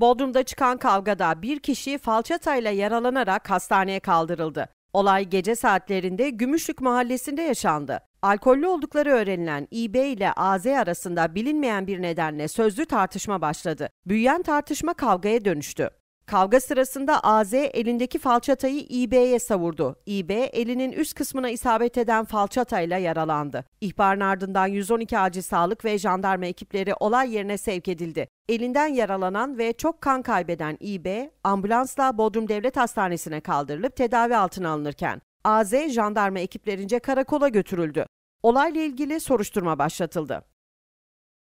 Bodrum'da çıkan kavgada bir kişi falçatayla yaralanarak hastaneye kaldırıldı. Olay gece saatlerinde Gümüşlük mahallesinde yaşandı. Alkollü oldukları öğrenilen İB ile AZ arasında bilinmeyen bir nedenle sözlü tartışma başladı. Büyüyen tartışma kavgaya dönüştü. Kavga sırasında AZ elindeki falçatayı İB'ye savurdu. İB elinin üst kısmına isabet eden falçatayla yaralandı. İhbarın ardından 112 acil sağlık ve jandarma ekipleri olay yerine sevk edildi. Elinden yaralanan ve çok kan kaybeden İB ambulansla Bodrum Devlet Hastanesi'ne kaldırılıp tedavi altına alınırken AZ jandarma ekiplerince karakola götürüldü. Olayla ilgili soruşturma başlatıldı.